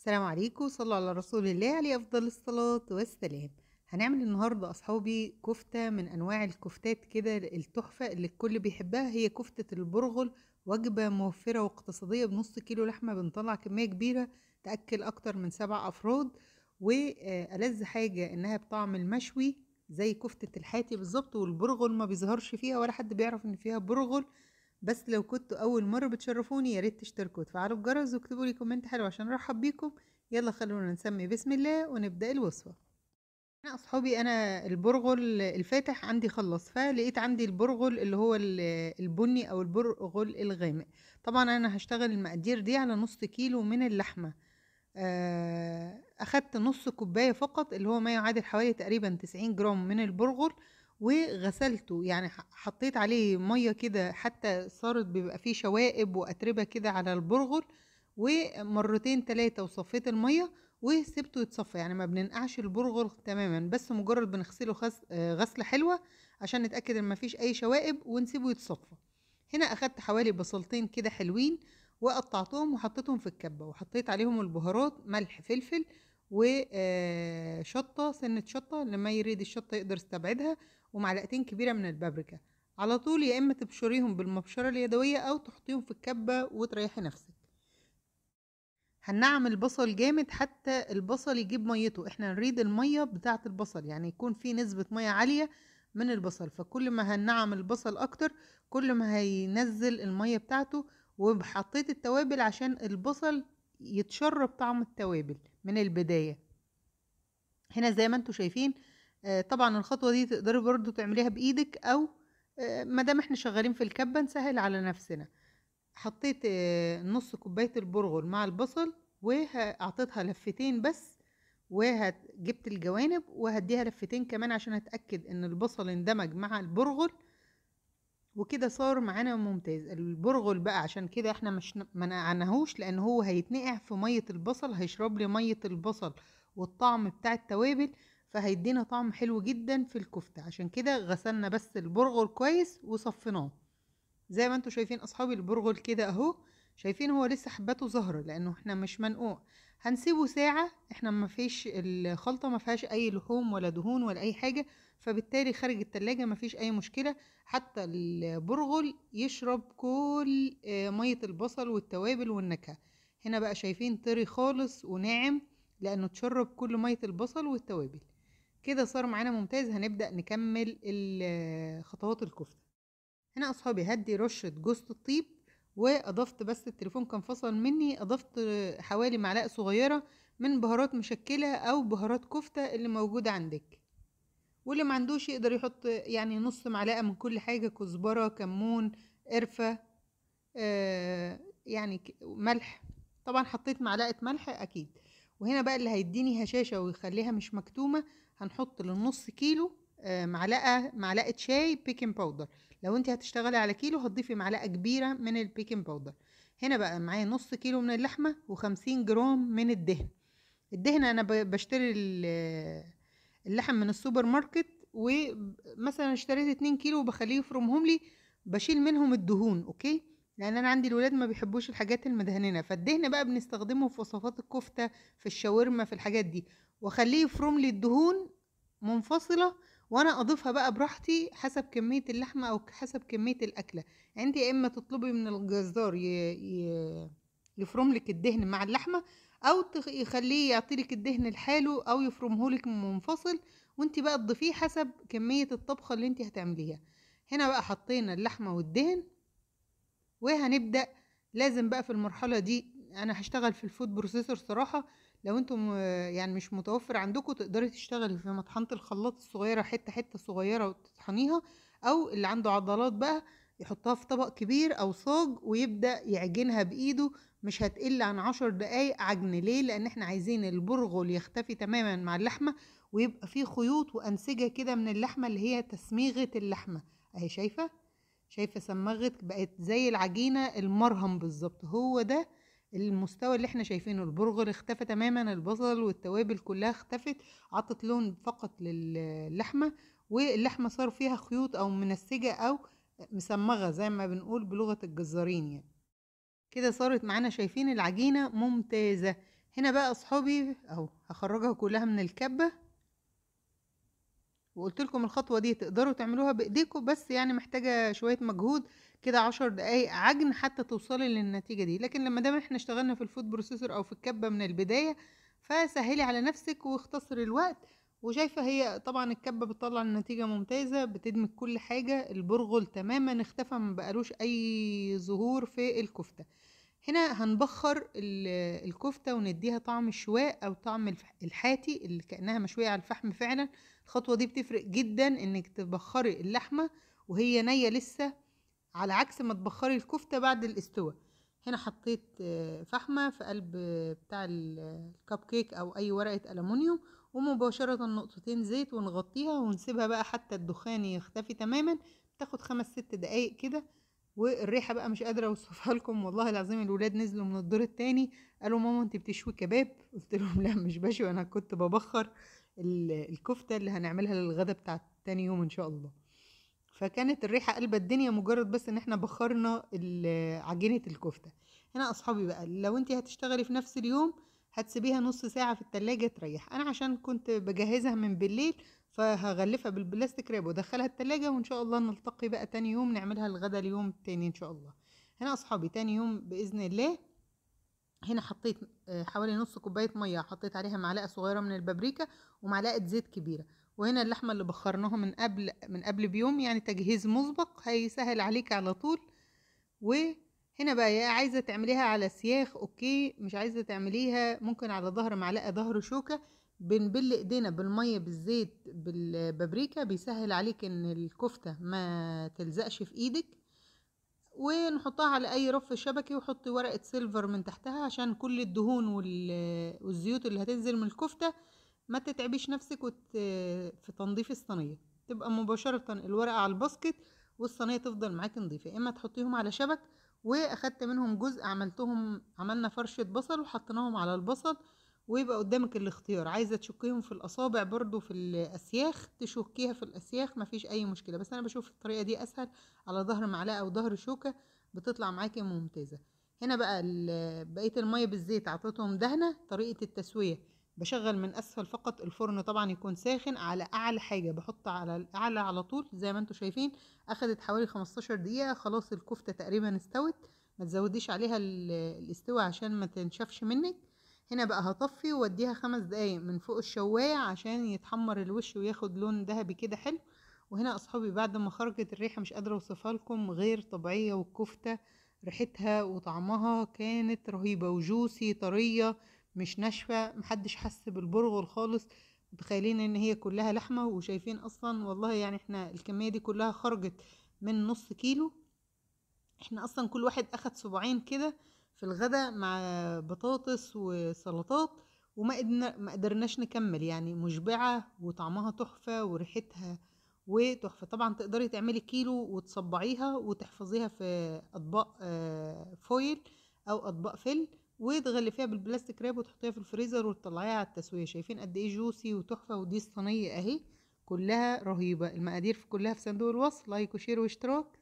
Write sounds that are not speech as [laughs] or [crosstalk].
السلام عليكم صلوا على رسول الله عليه أفضل الصلاة والسلام هنعمل النهاردة أصحابي كفتة من أنواع الكفتات كده التحفة اللي الكل بيحبها هي كفتة البرغل وجبة موفرة واقتصادية بنص كيلو لحمة بنطلع كمية كبيرة تأكل أكتر من سبع أفراد وألذ حاجة إنها بطعم المشوي زي كفتة الحاتي بالظبط والبرغل ما بيظهرش فيها ولا حد بيعرف إن فيها برغل بس لو كنتوا اول مره بتشرفوني يا ريت تشتركوا وتفعلوا الجرس واكتبوا لي كومنت حلو عشان ارحب بيكم يلا خلونا نسمي بسم الله ونبدا الوصفه انا اصحابي انا البرغل الفاتح عندي خلص فلقيت عندي البرغل اللي هو البني او البرغل الغامق طبعا انا هشتغل المقادير دي على نص كيلو من اللحمه آه، اخدت نص كوبايه فقط اللي هو ما يعادل حوالي تقريبا 90 جرام من البرغل وغسلته يعني حطيت عليه ميه كده حتى صارت بيبقى فيه شوائب واتربه كده على البرغل ومرتين تلاتة وصفيت الميه وسبته يتصفى يعني ما بننقعش البرغل تماما بس مجرد بنغسله غسله حلوه عشان نتاكد ان مفيش اي شوائب ونسيبه يتصفى هنا اخدت حوالي بصلتين كده حلوين وقطعتهم وحطيتهم في الكبه وحطيت عليهم البهارات ملح فلفل وشطة آه، سنة شطة لما يريد الشطة يقدر يستبعدها ومعلقتين كبيرة من البابريكا على طول يا إما تبشريهم بالمبشرة اليدوية أو تحطيهم في الكبة وتريحي نفسك هنعمل بصل جامد حتى البصل يجيب ميته احنا نريد المية بتاعة البصل يعني يكون في نسبة مية عالية من البصل فكل ما هنعم البصل اكتر كل ما هينزل المية بتاعته وحطيت التوابل عشان البصل يتشرب طعم التوابل من البداية هنا زي ما انتم شايفين آه، طبعا الخطوة دي تقدروا برضو تعمليها بايدك او آه، مادام احنا شغالين في الكبة نسهل على نفسنا حطيت آه، نص كوباية البرغل مع البصل وهعطيتها لفتين بس وجبت الجوانب وهديها لفتين كمان عشان اتأكد ان البصل اندمج مع البرغل وكده صار معانا ممتاز البرغل بقى عشان كده احنا مش منعناهوش لان هو هيتنقع في ميه البصل هيشرب لي ميه البصل والطعم بتاع التوابل فهيدينا طعم حلو جدا في الكفته عشان كده غسلنا بس البرغل كويس وصفيناه زي ما انتوا شايفين اصحابي البرغل كده اهو شايفين هو لسه حباته ظاهره لانه احنا مش منقوع هنسيبه ساعة احنا ما فيش الخلطة ما فيهاش اي لحوم ولا دهون ولا اي حاجة فبالتالي خارج التلاجة ما فيش اي مشكلة حتى البرغل يشرب كل آه، مية البصل والتوابل والنكهة هنا بقى شايفين طري خالص وناعم لانه تشرب كل مية البصل والتوابل كده صار معانا ممتاز هنبدأ نكمل آه، خطوات الكفتة هنا اصحابي هدي رشة جوز الطيب واضفت بس التليفون كان فصل مني اضفت حوالي معلقه صغيره من بهارات مشكله او بهارات كفته اللي موجوده عندك واللي ما عندوش يقدر يحط يعني نص معلقه من كل حاجه كزبره كمون قرفه آه يعني ملح طبعا حطيت معلقه ملح اكيد وهنا بقى اللي هيديني هشاشه ويخليها مش مكتومه هنحط للنص كيلو آه، معلقه معلقه شاي بيكنج باودر لو انت هتشتغلي على كيلو هتضيفي معلقه كبيره من البيكنج باودر هنا بقى معايا نص كيلو من اللحمه وخمسين جرام من الدهن الدهن انا بشتري اللحم من السوبر ماركت ومثلا اشتريت اتنين كيلو وبخليه يفرمهم لي بشيل منهم الدهون اوكي لان انا عندي الولاد ما بيحبوش الحاجات المدهننه فالدهن بقى بنستخدمه في وصفات الكفته في الشاورما في الحاجات دي واخليه يفرم لي الدهون منفصله وانا اضيفها بقى براحتي حسب كميه اللحمه او حسب كميه الاكله يعني انت يا اما تطلبي من الجزار يفرم لك الدهن مع اللحمه او يخليه يعطيلك الدهن لحاله او يفرمهولك منفصل وانت بقى تضيفيه حسب كميه الطبخه اللي انت هتعمليها هنا بقى حطينا اللحمه والدهن وهنبدا لازم بقى في المرحله دي انا هشتغل في الفود بروسيسور صراحه لو انتم يعني مش متوفر عندكم تقدري تشتغلي في مطحنه الخلاط الصغيره حته حته صغيره وتطحنيها او اللي عنده عضلات بقى يحطها في طبق كبير او صاج ويبدا يعجنها بايده مش هتقل عن عشر دقايق عجن ليه لان احنا عايزين البرغل يختفي تماما مع اللحمه ويبقى فيه خيوط وانسجه كده من اللحمه اللي هي تسميغه اللحمه اهي شايفه شايفه سمغت بقت زي العجينه المرهم بالظبط هو ده المستوى اللي احنا شايفينه البرغل اختفى تماما البصل والتوابل كلها اختفت عطت لون فقط للحمة واللحمة صار فيها خيوط او منسجة او مسمغة زي ما بنقول بلغة الجزارين يعني كده صارت معانا شايفين العجينة ممتازة هنا بقى اصحابي او هخرجها كلها من الكبة وقلت لكم الخطوه دي تقدروا تعملوها بايديكم بس يعني محتاجه شويه مجهود كده عشر دقايق عجن حتى توصلي للنتيجه دي لكن لما دام احنا اشتغلنا في الفود بروسيسور او في الكبه من البدايه فسهلي على نفسك واختصري الوقت وشايفه هي طبعا الكبه بتطلع النتيجه ممتازه بتدمج كل حاجه البرغل تماما اختفى ما بقالوش اي ظهور في الكفته هنا هنبخر الكفته ونديها طعم الشواء او طعم الحاتي اللي كانها مشويه على الفحم فعلا الخطوه دي بتفرق جدا انك تبخري اللحمه وهي نيه لسه على عكس ما تبخري الكفته بعد الاستواء هنا حطيت آه، فحمه في قلب آه، بتاع الكب كيك آه، او اي ورقه الومنيوم ومباشره نقطتين زيت ونغطيها ونسيبها بقى حتى الدخان يختفي تماما تاخد خمس ست دقايق كده والريحه بقى مش قادره اوصفها [laughs] لكم والله العظيم الولاد نزلوا من الدور التاني قالوا ماما انت بتشوي كباب قلت لهم لا مش بشوي انا كنت ببخر الكفته اللي هنعملها للغدا بتاع تاني يوم ان شاء الله فكانت الريحه قلبة الدنيا مجرد بس ان احنا بخرنا عجينه الكفته هنا اصحابي بقى لو انت هتشتغلي في نفس اليوم هتسيبيها نص ساعه في التلاجة تريح انا عشان كنت بجهزها من بالليل فهغلفها بالبلاستيك راب وادخلها التلاجة وان شاء الله نلتقي بقى تاني يوم نعملها الغدا اليوم التاني ان شاء الله هنا اصحابي تاني يوم باذن الله هنا حطيت آه، حوالي نص كوبايه ميه حطيت عليها معلقه صغيره من البابريكا ومعلقه زيت كبيره وهنا اللحمه اللي بخرناها من قبل من قبل بيوم يعني تجهيز مسبق هيسهل عليك على طول وهنا بقى يا عايزه تعمليها على سياخ اوكي مش عايزه تعمليها ممكن على ظهر معلقه ظهر شوكه بنبل ايدينا بالميه بالزيت بالبابريكا بيسهل عليك ان الكفته ما تلزقش في ايدك ونحطها على اي رف شبكي وحط ورقة سيلفر من تحتها عشان كل الدهون والزيوت اللي هتنزل من الكفتة ما تتعبيش نفسك وت... في تنظيف الصينية تبقى مباشرة الورقة على الباسكت والصينية تفضل معاكي نظيفة اما تحطيهم على شبك واخدت منهم جزء عملتهم عملنا فرشة بصل وحطيناهم على البصل ويبقى قدامك الاختيار عايزه تشكيهم في الاصابع برضو في الاسياخ تشكيها في الاسياخ مفيش اي مشكله بس انا بشوف الطريقه دي اسهل على ظهر معلقه او ظهر شوكه بتطلع معاكي ممتازه هنا بقى [hesitation] بقيه الميه بالزيت عطيتهم دهنه طريقه التسويه بشغل من اسفل فقط الفرن طبعا يكون ساخن على اعلى حاجه بحط على الاعلى على طول زي ما انتم شايفين اخدت حوالي 15 دقيقه خلاص الكفته تقريبا استوت ما تزوديش عليها الاستوى عشان ما تنشفش منك هنا بقى هطفي واديها خمس دقايق من فوق الشواية عشان يتحمر الوش وياخد لون ذهبي كده حلو وهنا اصحابي بعد ما خرجت الريحة مش قادرة اوصفها لكم غير طبيعية والكفتة ريحتها وطعمها كانت رهيبة وجوسي طرية مش ناشفة محدش حس بالبرغل خالص متخيلين ان هي كلها لحمة وشايفين اصلا والله يعني احنا الكمية دي كلها خرجت من نص كيلو احنا اصلا كل واحد اخد صباعين كده في الغداء مع بطاطس وسلطات وما ما قدرناش نكمل يعني مشبعه وطعمها تحفه وريحتها وتحفه طبعا تقدري تعملي كيلو وتصبعيها وتحفظيها في اطباق آه، فويل او اطباق فل وتغلفيها بالبلاستيك راب وتحطيها في الفريزر وتطلعيها على التسويه شايفين قد ايه جوسي وتحفه ودي الصينيه اهي كلها رهيبه المقادير في كلها في صندوق الوصف لايك وشير واشتراك